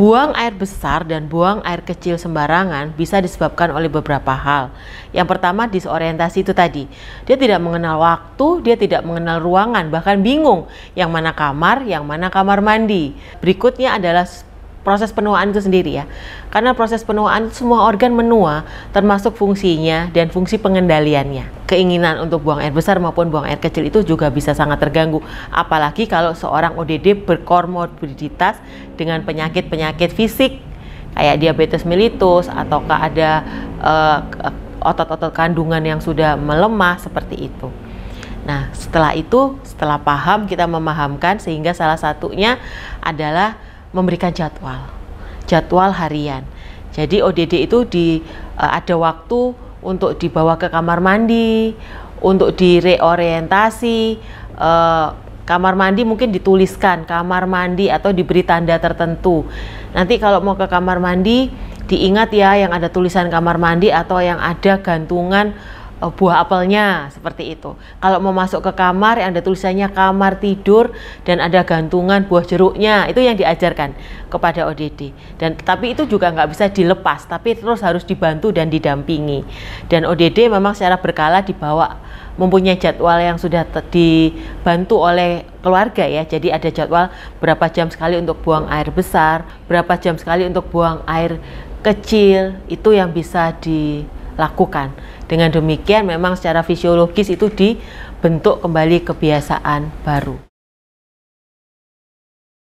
Buang air besar dan buang air kecil sembarangan bisa disebabkan oleh beberapa hal. Yang pertama disorientasi itu tadi. Dia tidak mengenal waktu, dia tidak mengenal ruangan, bahkan bingung yang mana kamar, yang mana kamar mandi. Berikutnya adalah proses penuaan itu sendiri ya. Karena proses penuaan semua organ menua termasuk fungsinya dan fungsi pengendaliannya. Keinginan untuk buang air besar maupun buang air kecil itu juga bisa sangat terganggu. Apalagi kalau seorang ODD berkomorbiditas dengan penyakit-penyakit fisik kayak diabetes mellitus ataukah ada eh, otot-otot uh, kandungan yang sudah melemah seperti itu. Nah, setelah itu, setelah paham kita memahamkan sehingga salah satunya adalah memberikan jadwal, jadwal harian. Jadi ODD itu di uh, ada waktu untuk dibawa ke kamar mandi, untuk direorientasi. Uh, kamar mandi mungkin dituliskan kamar mandi atau diberi tanda tertentu. Nanti kalau mau ke kamar mandi diingat ya yang ada tulisan kamar mandi atau yang ada gantungan uh, buah apelnya seperti itu. Kalau mau masuk ke kamar yang ada tulisannya kamar tidur dan ada gantungan buah jeruknya itu yang diajarkan kepada ODD. Dan tapi itu juga nggak bisa dilepas, tapi terus harus dibantu dan didampingi. Dan ODD memang secara berkala dibawa mempunyai jadwal yang sudah dibantu oleh keluarga ya. Jadi ada jadwal berapa jam sekali untuk buang air besar, berapa jam sekali untuk buang air kecil itu yang bisa di lakukan. Dengan demikian memang secara fisiologis itu dibentuk kembali kebiasaan baru.